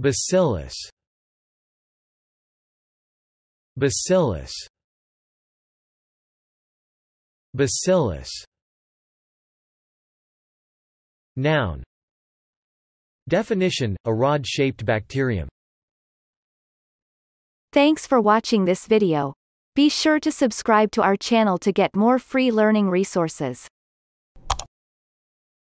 Bacillus Bacillus Bacillus Noun Definition, a rod-shaped bacterium Thanks for watching this video. Be sure to subscribe to our channel to get more free learning resources.